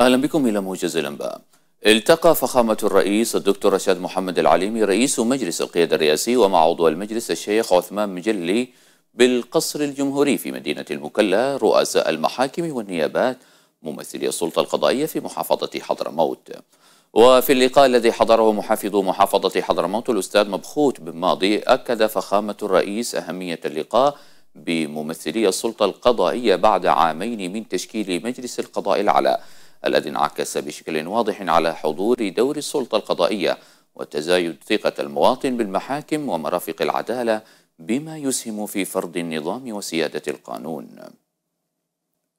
أهلا بكم إلى موجز الأنباء التقى فخامة الرئيس الدكتور رشاد محمد العليمي رئيس مجلس القيادة الرئاسي ومع عضو المجلس الشيخ عثمان مجلي بالقصر الجمهوري في مدينة المكلا رؤساء المحاكم والنيابات ممثلي السلطة القضائية في محافظة حضرموت وفي اللقاء الذي حضره محافظ محافظة حضرموت الأستاذ مبخوت بن ماضي أكد فخامة الرئيس أهمية اللقاء بممثلي السلطة القضائية بعد عامين من تشكيل مجلس القضاء العلى الذي انعكس بشكل واضح على حضور دور السلطة القضائية وتزايد ثقة المواطن بالمحاكم ومرافق العدالة بما يسهم في فرض النظام وسيادة القانون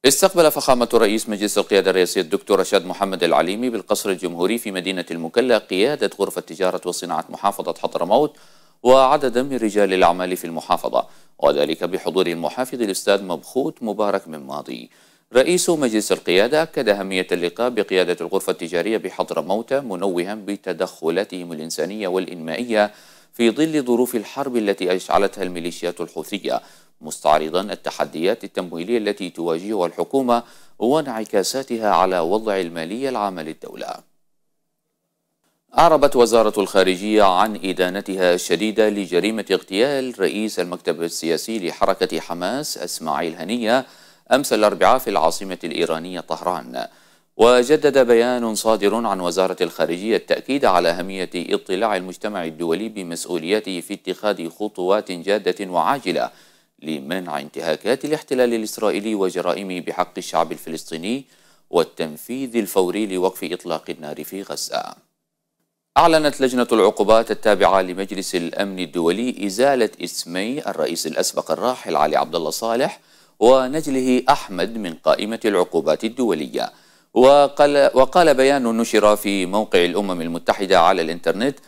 استقبل فخامة رئيس مجلس القيادة الرئاسية الدكتور رشاد محمد العليمي بالقصر الجمهوري في مدينة المكلا قيادة غرفة تجارة وصناعة محافظة حضرموت وعددا من رجال الأعمال في المحافظة وذلك بحضور المحافظ الأستاذ مبخوت مبارك من ماضي رئيس مجلس القيادة أكد أهمية اللقاء بقيادة الغرفة التجارية بحضر موتى منوها بتدخلاتهم الإنسانية والإنمائية في ظل ظروف الحرب التي أشعلتها الميليشيات الحوثية مستعرضا التحديات التمويلية التي تواجهها الحكومة وانعكاساتها على وضع المالية العامة للدولة أعربت وزارة الخارجية عن إدانتها الشديدة لجريمة اغتيال رئيس المكتب السياسي لحركة حماس أسماعيل هنية أمس الأربعاء في العاصمة الإيرانية طهران وجدد بيان صادر عن وزارة الخارجية التأكيد على أهمية اطلاع المجتمع الدولي بمسؤوليته في اتخاذ خطوات جادة وعاجلة لمنع انتهاكات الاحتلال الإسرائيلي وجرائمه بحق الشعب الفلسطيني والتنفيذ الفوري لوقف إطلاق النار في غزة أعلنت لجنة العقوبات التابعة لمجلس الأمن الدولي إزالة اسمي الرئيس الأسبق الراحل علي عبد الله صالح ونجله أحمد من قائمة العقوبات الدولية وقال, وقال بيان نشر في موقع الأمم المتحدة على الإنترنت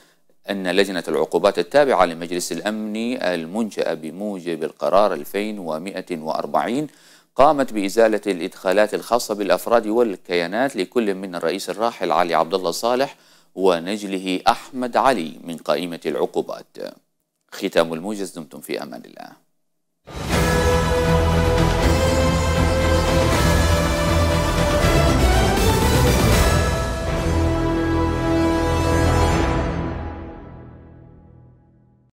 أن لجنة العقوبات التابعة لمجلس الأمن المنشأة بموجب القرار 2140 قامت بإزالة الإدخالات الخاصة بالأفراد والكيانات لكل من الرئيس الراحل علي عبد الله صالح ونجله أحمد علي من قائمة العقوبات ختام الموجز دمتم في أمان الله